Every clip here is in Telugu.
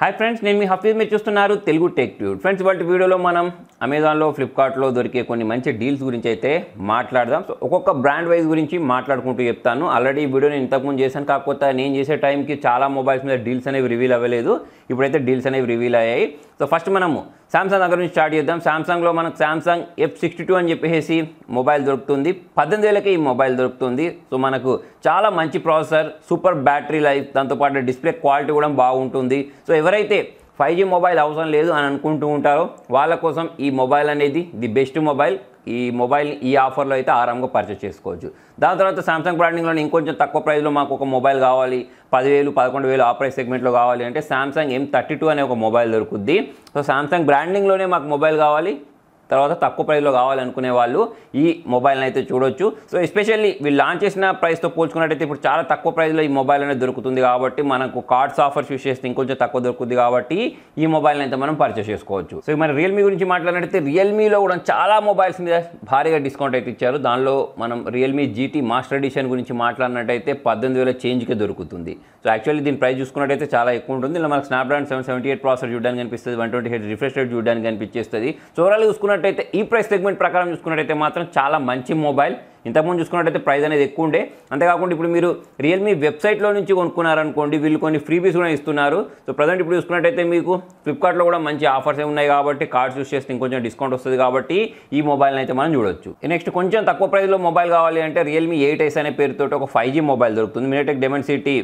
హాయ్ ఫ్రెండ్స్ నేను మీ హఫీజ్ మీరు చూస్తున్నారు తెలుగు టెక్ ట్యూడ్ ఫ్రెండ్స్ వాటి వీడియోలో మనం అమెజాన్లో ఫ్లిప్కార్ట్లో దొరికే కొన్ని మంచి డీల్స్ గురించి అయితే మాట్లాడదాం సో ఒక్కొక్క బ్రాండ్ వైజ్ గురించి మాట్లాడుకుంటూ చెప్తాను ఆల్రెడీ ఈ వీడియో నేను ఇంతకుముందు చేశాను కాకపోతే నేను చేసే టైంకి చాలా మొబైల్స్ మీద డీల్స్ అనేవి రివీల్ అవ్వలేదు ఇప్పుడైతే డీల్స్ అనేవి రివీల్ అయ్యాయి సో ఫస్ట్ మనము శాంసంగ్ దగ్గర నుంచి స్టార్ట్ చేద్దాం శాంసంగ్లో మనకు శాంసంగ్ ఎఫ్ సిక్స్టీ టూ అని చెప్పేసి మొబైల్ దొరుకుతుంది పద్దెనిమిది వేలకే ఈ మొబైల్ దొరుకుతుంది సో మనకు చాలా మంచి ప్రాసెసర్ సూపర్ బ్యాటరీ లైఫ్ దాంతోపాటు డిస్ప్లే క్వాలిటీ కూడా బాగుంటుంది సో ఎవరైతే ఫైవ్ జీ మొబైల్ అవసరం లేదు అని అనుకుంటూ ఉంటారో వాళ్ళ కోసం ఈ మొబైల్ అనేది ది బెస్ట్ మొబైల్ ఈ మొబైల్ ఈ ఆఫర్లో అయితే ఆరాంగా పర్చేస్ చేసుకోవచ్చు దాని తర్వాత సామ్సంగ్ బ్రాండింగ్లో ఇంకొంచెం తక్కువ ప్రైస్లో మాకు ఒక మొబైల్ కావాలి పదివేలు పదకొండు వేలు ఆ ప్రైస్ సెగ్మెంట్లో కావాలి అంటే సామ్సంగ్ ఎం థర్టీ టూ అనే ఒక మొబైల్ దొరుకుద్ది సో సామ్సంగ్ బ్రాండింగ్లోనే మాకు మొబైల్ కావాలి తర్వాత తక్కువ ప్రైస్లో కావాలనుకునే వాళ్ళు ఈ మొబైల్ని అయితే చూడొచ్చు సో ఎస్పెషల్లీ వీళ్ళు లాంచ్ చేసిన ప్రైస్తో పోల్చుకున్నట్టయితే ఇప్పుడు చాలా తక్కువ ప్రైస్లో ఈ మొబైల్ అనేది దొరుకుతుంది కాబట్టి మనకు కార్డ్స్ ఆఫర్స్ యూస్ చేస్తే ఇంకొంచెం తక్కువ దొరుకుతుంది కాబట్టి ఈ మొబైల్ని అయితే మనం పర్చేస్ చేసుకోవచ్చు సో మన రియల్మీ గురించి మాట్లాడినట్టయితే రియల్మీలో కూడా చాలా మొబైల్స్ మీద భారీగా డిస్కౌంట్ అయితే ఇచ్చారు దానిలో మనం రియల్మీ జీటీ మాస్టర్ ఎడిషన్ గురించి మాట్లాడినట్టయితే పద్దెనిమిది వేల చేంజ్కే దొరుకుతుంది సో యాక్చువల్లీ దీని ప్రైస్ చూసుకున్నట్టయితే చాలా ఎక్కువ ఉంటుంది ఇలా మనకు Snapdragon seven seventy eight process చూడడానికి కనిపిస్తుంది వన్ ట్వంటీ హెడ్ రిఫ్రెష్ రేట్ చూడడానికి కనిపించేస్తుంది సో ఓవరాల్ చూసుకున్న చూసుకున్నట్టయితే ఈ ప్రైస్ సెగ్మెంట్ ప్రకారం చూసుకున్నట్టయితే మాత్రం చాలా మంచి మొబైల్ ఇంతకుముందు చూసుకున్నట్టయితే ప్రైస్ అనేది ఎక్కువ ఉండే అంతేకాకుండా ఇప్పుడు మీరు రియల్మీ వెబ్సైట్లో నుంచి కొనుక్కున్నారనుకోండి వీళ్ళు కొన్ని ఫ్రీబీస్ కూడా ఇస్తున్నారు సో ప్రజెంట్ ఇప్పుడు చూసుకున్నట్టయితే మీకు ఫ్లిప్కార్ట్లో కూడా మంచి ఆఫర్స్ ఉన్నాయి కాబట్టి కార్డ్స్ యూస్ చేస్తే ఇంకొంచెం డిస్కౌంట్ వస్తుంది కాబట్టి ఈ మొబైల్ని అయితే మనం చూడొచ్చు నెక్స్ట్ కొంచెం తక్కువ ప్రైస్లో మొబైల్ కావాలి అంటే రియల్మీ ఎయిట్ ఐస్ అనే పేరుతో ఒక ఫైవ్ జీ మొబైల్ దొరుకుతుంది MediaTek Dimensity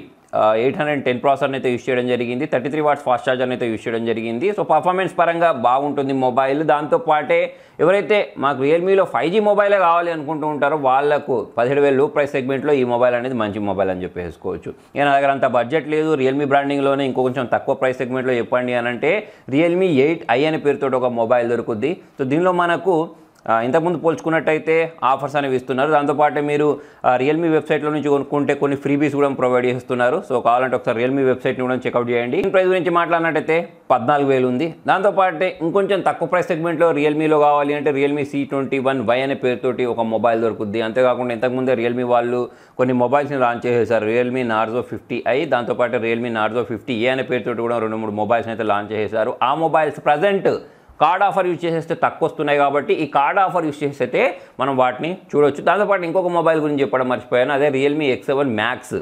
eight hundred ten ప్రాసర్ని అయితే యూస్ చేయడం జరిగింది థర్టీ త్రీ వాట్స్ ఫాస్ట్ ఛార్జర్ని అయితే యూస్ చేయడం జరిగింది సో పర్ఫార్మెన్స్ పరంగా బాగుంటుంది మొబైల్ దాంతోపాటే ఎవరైతే మాకు రియల్మీలో ఫైవ్ జీ మొబైలే కావాలి అనుకుంటూ ఉంటారో వాళ్ళకు పదిహేడు వేలు లో ప్రైస్ సెగ్మెంట్లో ఈ మొబైల్ అనేది మంచి మొబైల్ అని చెప్పేసుకోవచ్చు నేను దగ్గర అంత బడ్జెట్ లేదు రియల్మీ బ్రాండింగ్లోనే ఇంకో కొంచెం తక్కువ ప్రైస్ సెగ్మెంట్లో చెప్పండి అని అంటే రియల్మీ ఎయిట్ ఐ అనే పేరుతో ఒక మొబైల్ దొరుకుద్ది సో దీనిలో మనకు ఇంతకుముందు పోల్చుకున్నట్టయితే ఆఫర్స్ అనేవి ఇస్తున్నారు దాంతోపాటు మీరు రియల్మీ వెబ్సైట్లో నుంచి కొనుక్కుంటే కొన్ని ఫ్రీబీస్ కూడా ప్రొవైడ్ చేస్తున్నారు సో కావాలంటే ఒకసారి రియల్మీ వెబ్సైట్ని కూడా చెకౌట్ చేయండి దీని ప్రైస్ గురించి మాట్లాడినట్టయితే పద్నాలుగు వేలు ఉంది దాంతోపాటు ఇంకొంచెం తక్కువ ప్రైస్ సెగ్మెంట్లో రియల్మీలో కావాలి అంటే Realme C twenty one Y అనే పేరుతోటి ఒక మొబైల్ దొరుకుద్ది అంతేకాకుండా ఇంతకుముందే రియల్మీ వాళ్ళు కొన్ని మొబైల్స్ని లాంచ్ చేసేసారు రియల్మీ నార్జో ఫిఫ్టీ ఐ దాంతోపాటు రియల్మీ నార్జో ఫిఫ్టీ ఏ అనే పేరుతోటి కూడా రెండు మూడు మొబైల్స్ని అయితే లాంచ్ చేశారు ఆ mobiles present card offer use చేసేస్తే తక్కువ వస్తున్నాయి కాబట్టి ఈ కార్డ్ ఆఫర్ యూజ్ చేసేస్తే మనం వాటిని చూడవచ్చు దాంతోపాటు ఇంకొక మొబైల్ గురించి చెప్పడం మర్చిపోయాను అదే Realme X seven Max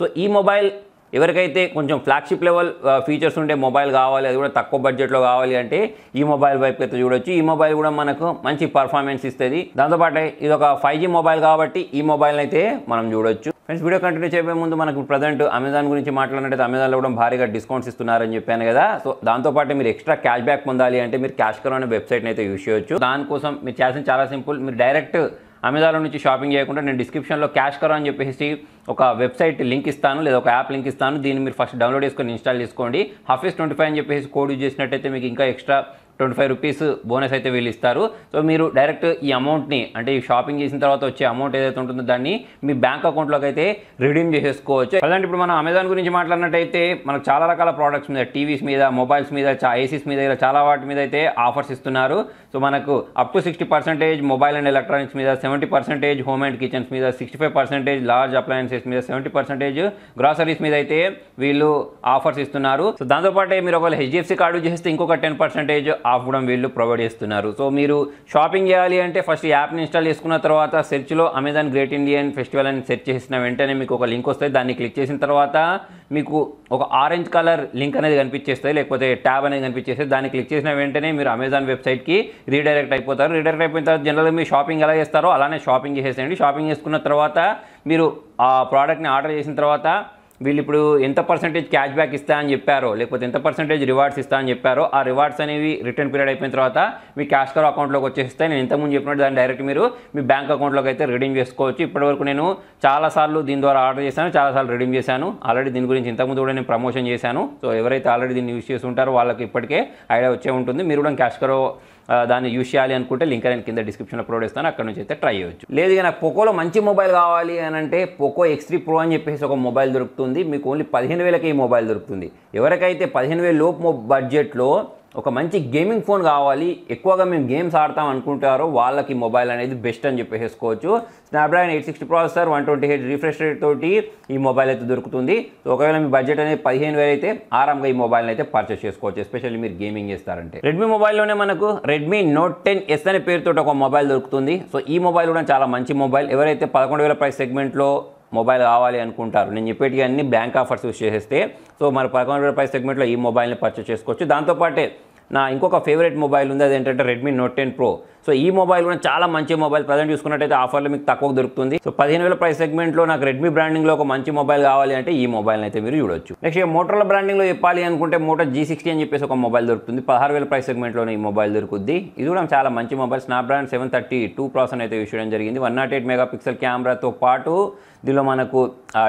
so ఈ మొబైల్ ఎవరికైతే కొంచెం ఫ్లాగ్షిప్ లెవెల్ ఫీచర్స్ ఉండే మొబైల్ కావాలి అది కూడా తక్కువ బడ్జెట్లో కావాలి అంటే ఈ మొబైల్ వైపు అయితే చూడొచ్చు ఈ మొబైల్ కూడా మనకు మంచి పర్ఫార్మెన్స్ ఇస్తుంది దాంతోపాటు ఇది ఒక ఫైవ్ జీ మొబైల్ కాబట్టి ఈ మొబైల్ అయితే మనం చూడొచ్చు ఫ్రెండ్స్ వీడియో కంటిన్యూ చేయబోయే ముందు మనకు ప్రజెంట్ అమెజాన్ గురించి మాట్లాడినట్టు అమెజాన్లో కూడా భారీగా డిస్కౌంట్స్ ఇస్తున్నారని చెప్పాను కదా సో దాంతోపాటు మీరు ఎక్స్ట్రా క్యాష్ బ్యాక్ పొందాలి అంటే మీరు క్యాష్ కరో అనే వెబ్సైట్ని అయితే యూస్ చేయొచ్చు దానికోసం మీరు చేసిన చాలా సింపుల్ మీరు డైరెక్ట్ అమెజాన్ నుంచి షాపింగ్ చేయకుండా నేను డిస్క్రిప్షన్లో క్యాష్ కరో అని చెప్పేసి ఒక వెబ్సైట్ లింక్ ఇస్తాను లేదా ఒక యాప్ లింక్ ఇస్తాను దీన్ని మీరు ఫస్ట్ డౌన్లోడ్ చేసుకొని ఇన్స్టాల్ చేసుకోండి హఫీస్ ట్వంటీ ఫైవ్ అని చెప్పేసి కోడ్ యూజ్ చేసినట్టయితే మీకు ఇంకా extra twenty five rupees bonus అయితే వీళ్ళు ఇస్తారు సో మీరు డైరెక్ట్ ఈ అమౌంట్ని అంటే ఈ షాపింగ్ చేసిన తర్వాత వచ్చే అమౌంట్ ఏదైతే ఉంటుందో దాన్ని మీ బ్యాంక్ అకౌంట్లోకి అయితే రిడీమ్ చేసేసుకోవచ్చు అలాంటి ఇప్పుడు మనం అమెజాన్ గురించి మాట్లాడినట్టయితే మనకు చాలా రకాల ప్రోడక్ట్స్ మీద టీవీస్ మీద మొబైల్స్ మీద ఏసీస్ మీద ఇలా చాలా వాటి మీద అయితే ఆఫర్స్ ఇస్తున్నారు సో మనకు up to sixty percentage mobile and electronics మీద seventy percentage home and kitchens మీద sixty five percentage large appliances మీద సెవెంటీ పర్సెంటేజ్ గ్రాసరీస్ మీద అయితే వీళ్ళు ఆఫర్స్ ఇస్తున్నారు సో దాంతోపాటు మీరు ఒకవేళ హెచ్డిఎఫ్సి కార్డు చేస్తే ఇంకొక టెన్ పర్సెంటేజ్ ఆఫ్ కూడా వీళ్ళు ప్రొవైడ్ చేస్తున్నారు సో మీరు షాపింగ్ చేయాలి అంటే ఫస్ట్ యాప్ని ఇన్స్టాల్ చేసుకున్న తర్వాత సెర్చ్లో అమెజాన్ గ్రేట్ ఇండియన్ ఫెస్టివల్ అని సెర్చ్ చేసిన వెంటనే మీకు ఒక లింక్ వస్తుంది దాన్ని క్లిక్ చేసిన తర్వాత మీకు ఒక ఆరెంజ్ కలర్ లింక్ అనేది కనిపించేస్తుంది లేకపోతే ట్యాబ్ అనేది కనిపించేస్తుంది దాన్ని క్లిక్ చేసిన వెంటనే మీరు అమెజాన్ వెబ్సైట్కి రీడైరెక్ట్ అయిపోతారు రీడైరెక్ట్ అయిపోయిన తర్వాత జనరల్గా మీరు షాపింగ్ ఎలా చేస్తారో అలానే షాపింగ్ చేసేసేయండి షాపింగ్ చేసుకున్న తర్వాత మీరు ఆ ప్రోడక్ట్ని ఆర్డర్ చేసిన తర్వాత వీళ్ళు ఇప్పుడు ఎంత పర్సంటేజ్ క్యాష్ బ్యాక్ ఇస్తా అని చెప్పారో లేకపోతే ఎంత పర్సంటేజ్ రివార్డ్స్ ఇస్తా అని చెప్పారో ఆ రివార్డ్స్ అనేవి రిటర్న్ పీరియడ్ అయిపోయిన తర్వాత మీ క్యాష్ కార్ అకౌంట్లోకి వచ్చేస్తే నేను ఇంతకుముందు చెప్పినట్టు దాన్ని డైరెక్ట్ మీరు మీ బ్యాంక్ అకౌంట్లోకి అయితే రిడీమ్ చేసుకోవచ్చు ఇప్పటివరకు నేను చాలాసార్లు దీని ద్వారా ఆర్డర్ చేశాను చాలాసార్లు రిడీమ్ చేశాను ఆల్రెడీ దీని గురించి ఇంతకుముందు కూడా నేను ప్రమోషన్ చేశాను సో ఎవరైతే ఆల్రెడీ దీన్ని యూస్ చేసి ఉంటారో వాళ్ళకి ఇప్పటికే ఐడియా వచ్చే ఉంటుంది మీరు కూడా క్యాష్ కార్ దాన్ని యూజ్ చేయాలి అనుకుంటే లింక్ నేను కింద డిస్క్రిప్షన్లో ప్రొవైడ్ చేస్తాను అక్కడ నుంచి అయితే ట్రై చేయొచ్చు లేదు ఇక నాకు పోకోలో మంచి మొబైల్ కావాలి అని అంటే పోకో ఎక్స్ త్రీ ప్రో అని చెప్పేసి ఒక మొబైల్ దొరుకుతుంది మీకు ఓన్లీ పదిహేను వేలకే ఈ మొబైల్ దొరుకుతుంది ఎవరికైతే పదిహేను వేల లోపు బడ్జెట్లో ఒక మంచి గేమింగ్ ఫోన్ కావాలి ఎక్కువగా మేము గేమ్స్ ఆడతాం అనుకుంటారో వాళ్ళకి మొబైల్ అనేది బెస్ట్ అని చెప్పేసుకోవచ్చు Snapdragon eight sixty processor one twenty eight refresh rate తోటి ఈ మొబైల్ అయితే దొరుకుతుంది సో ఒకవేళ మీ బడ్జెట్ అనేది పదిహేను వేలు అయితే ఆరామ్గా ఈ మొబైల్ అయితే పర్చేస్ చేసుకోవచ్చు ఎస్పెషల్లీ మీరు గేమింగ్ చేస్తారంటే రెడ్మీ మొబైల్లోనే మనకు రెడ్మీ నోట్ టెన్ ఎస్ అనే పేరుతో ఒక మొబైల్ దొరుకుతుంది సో ఈ మొబైల్ కూడా చాలా మంచి మొబైల్ ఎవరైతే పదకొండు వేల ప్రైస్ సెగ్మెంట్లో మొబైల్ కావాలి అనుకుంటారు నేను చెప్పేటివి అన్ని బ్యాంక్ ఆఫర్స్ యూస్ చేసేస్తే సో మరి పదకొండు వేల ప్రైస్ సెగ్మెంట్లో ఈ మొబైల్ని పర్చేస్ చేసుకోవచ్చు దాంతోపాటే నా ఇంకొక ఫేవరెట్ మొబైల్ ఉంది అదేంటంటే Redmi Note ten Pro so ఈ మొబైల్ కూడా చాలా మంచి మొబైల్ ప్రజెంట్ చూసుకున్నట్టయితే ఆఫర్లో మీకు తక్కువ దొరుకుతుంది సో పదిహేను వేల ప్రైస్ సెగ్మెంట్లో నాకు రెడ్మీ బ్రాండింగ్లో ఒక మంచి మొబైల్ కావాలి అంటే ఈ మొబైల్ అయితే మీరు చూడొచ్చు నెక్స్ట్ ఇక మోటోల బ్రాండింగ్లో చెప్పాలి అనుకుంటే మోటో జీ సిక్స్టీ అని చెప్పేసి ఒక మొబైల్ దొరుకుతుంది పదహారు వేల ప్రైస్ సెగ్మెంట్లో ఈ మొబైల్ దొరుకుద్ది ఇది కూడా చాలా మంచి mobile Snapdragon seven thirty two process అయితే యూస్ చేయడం జరిగింది వన్ నాట్ ఎయిట్ పిక్సెల్ కెమెరాతో పాటు దీనిలో మనకు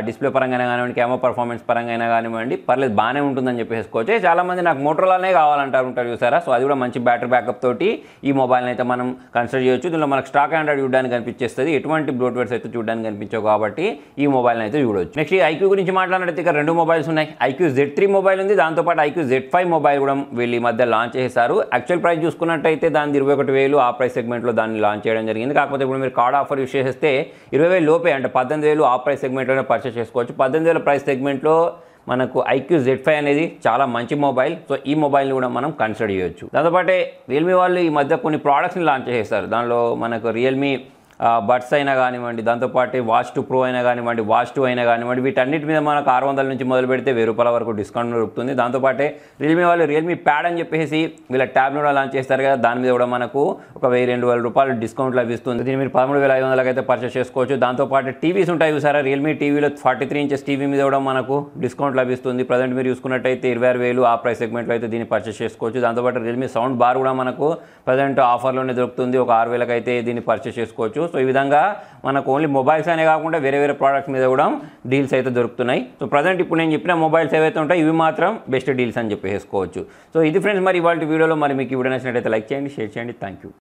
డిస్ప్లే పరంగా కానివ్వండి కెమెరా పర్ఫార్మెన్స్ పరంగా అయినా కానివ్వండి పర్లేదు బాగానే ఉంటుందని చెప్పేసుకోవచ్చు చాలామంది నాకు మోటార్లోనే కావాలంటారు ఉంటారు చూస్తారు చూసారా సో అది కూడా మంచి బ్యాటరీ బ్యాకప్ తోటి ఈ మొబైల్ని అయితే మనం కన్సిడర్ చేయొచ్చు దీనిలో మనకు స్టాక్ ఆండ్రాయిడ్ చూడడానికి కనిపించేస్తుంది ఎటువంటి బ్లోట్వేర్స్ అయితే చూడడానికి కనిపించవు కాబట్టి ఈ మొబైల్ని అయితే చూడవచ్చు నెక్స్ట్ ఈ ఐక్యూ గురించి మాట్లాడినట్టు ఇక్కడ రెండు మొబైల్స్ ఉన్నాయి ఐక్యూ జెడ్ త్రీ మొబైల్ ఉంది దాంతోపాటు ఐక్యూ జెడ్ ఫైవ్ మొబైల్ కూడా వీళ్ళు ఈ మధ్య లాంచ్ చేశారు యాక్చువల్ ప్రైస్ చూసుకున్నట్టయితే దాని ఇరవై ఒకటి వేలు ఆ ప్రైస్ సెగ్మెంట్లో దాన్ని లాంచ్ చేయడం జరిగింది కాకపోతే ఇప్పుడు మీరు కార్డ్ ఆఫర్ యూస్ చేస్తే ఇరవై వేలు లోపే అంటే పద్దెనిమిది వేలు ఆ ప్రైస్ సెగ్మెంట్లోనే పర్చేస్ చేసుకోవచ్చు పద్దెనిమిది వేల ప్రైస్ సెగ్మెంట్లో మనకు ఐక్యూ జెడ్ ఫైవ్ అనేది చాలా మంచి మొబైల్ సో ఈ మొబైల్ని కూడా మనం కన్సిడర్ చేయొచ్చు దాంతోపాటే రియల్మీ వాళ్ళు ఈ మధ్య కొన్ని ప్రోడక్ట్స్ని లాంచ్ చేస్తారు దానిలో మనకు రియల్మీ బట్స్ అయినా కానివ్వండి దాంతోపాటు వాష్ టు ప్రో అయినా కానివ్వండి వాచ్ టు అయినా కానివ్వండి వీటన్నిటి మీద మనకు ఆరు వందల నుంచి మొదలు పెడితే వెయ్యి రూపాయల వరకు డిస్కౌంట్ దొరుకుతుంది దాంతోపాటే రియల్మీ వాళ్ళు రియల్మీ ప్యాడ్ అని చెప్పేసి వీళ్ళ ట్యాబ్ కూడా లాంచ్ చేస్తారు కదా దాని మీద కూడా మనకు ఒక వెయ్యి రెండు వేల రూపాయలు డిస్కౌంట్ లభిస్తుంది దీని మీరు పదమూడు వేల ఐదు వందలకి అయితే పర్చేస్ చేసుకోవచ్చు దాంతోపాటు టీవీస్ ఉంటాయి చూసారా రియల్మీ టీవీలో ఫార్టీ త్రీ ఇంచెస్ టీవీ మీద కూడా మనకు డిస్కౌంట్ లభిస్తుంది ప్రజెంట్ మీరు చూసుకున్నట్టయితే ఇరవై ఆరు వేలు ఆ ప్రైస్ సెగ్మెంట్లో అయితే దీన్ని పర్చేస్ చేసుకోవచ్చు దాంతోపాటు రియల్మీ సౌండ్ బార్ కూడా మనకు ప్రజెంట్ ఆఫర్లోనే దొరుకుతుంది ఒక ఆరు వేలకైతే దీన్ని పర్చేస్ చేసుకోవచ్చు సో ఈ విధంగా మనకు ఓన్లీ మొబైల్స్ అనే కాకుండా వేరే వేరే ప్రోడక్ట్స్ మీద కూడా డీల్స్ అయితే దొరుకుతున్నాయి సో ప్రజెంట్ ఇప్పుడు నేను చెప్పిన మొబైల్స్ ఏవైతే ఉంటాయి ఇవి మాత్రం బెస్ట్ డీల్స్ అని చెప్పేసుకోవచ్చు సో ఇది ఫ్రెండ్స్ మరి ఇవాళ వీడియోలో మరి మీకు వీడియో నచ్చినట్లయితే లైక్ చేయండి షేర్ చేయండి థ్యాంక్ యూ